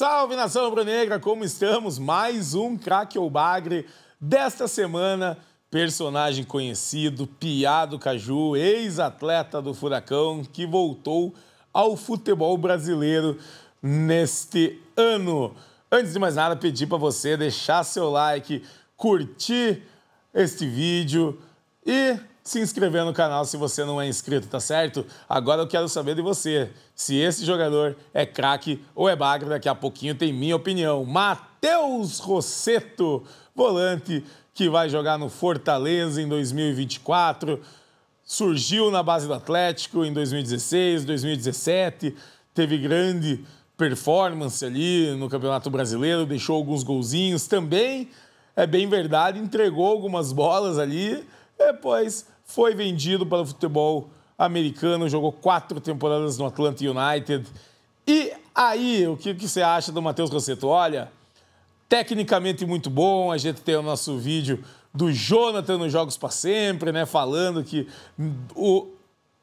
Salve nação rubro-negra, como estamos? Mais um craque ou bagre desta semana. Personagem conhecido, Piado Caju, ex-atleta do Furacão, que voltou ao futebol brasileiro neste ano. Antes de mais nada, pedir para você deixar seu like, curtir este vídeo e se inscrever no canal se você não é inscrito, tá certo? Agora eu quero saber de você se esse jogador é craque ou é bagre. Daqui a pouquinho tem minha opinião. Matheus Rosseto, volante que vai jogar no Fortaleza em 2024. Surgiu na base do Atlético em 2016, 2017, teve grande performance ali no Campeonato Brasileiro, deixou alguns golzinhos também. É bem verdade, entregou algumas bolas ali. Depois foi vendido para o futebol americano, jogou quatro temporadas no Atlanta United. E aí, o que, que você acha do Matheus Rosseto? Olha, tecnicamente muito bom, a gente tem o nosso vídeo do Jonathan nos Jogos para Sempre, né? Falando que o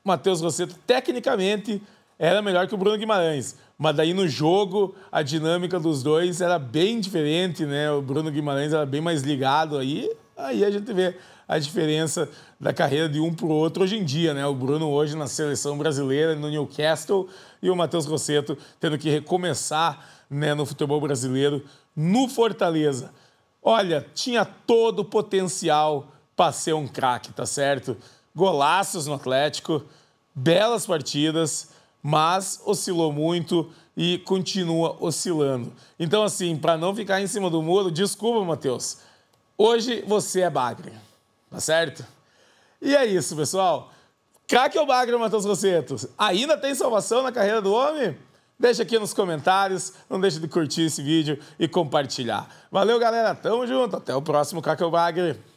Matheus Rosseto, tecnicamente, era melhor que o Bruno Guimarães. Mas daí no jogo, a dinâmica dos dois era bem diferente, né? O Bruno Guimarães era bem mais ligado aí. Aí a gente vê a diferença da carreira de um para o outro hoje em dia, né? O Bruno hoje na seleção brasileira, no Newcastle, e o Matheus Rosseto tendo que recomeçar né, no futebol brasileiro, no Fortaleza. Olha, tinha todo o potencial para ser um craque, tá certo? Golaços no Atlético, belas partidas, mas oscilou muito e continua oscilando. Então, assim, para não ficar em cima do muro, desculpa, Matheus Hoje você é bagre, tá certo? E é isso, pessoal. Cá que bagre, Matheus Rossetos. Ainda tem salvação na carreira do homem? Deixa aqui nos comentários, não deixe de curtir esse vídeo e compartilhar. Valeu, galera. Tamo junto. Até o próximo Cacau Bagre.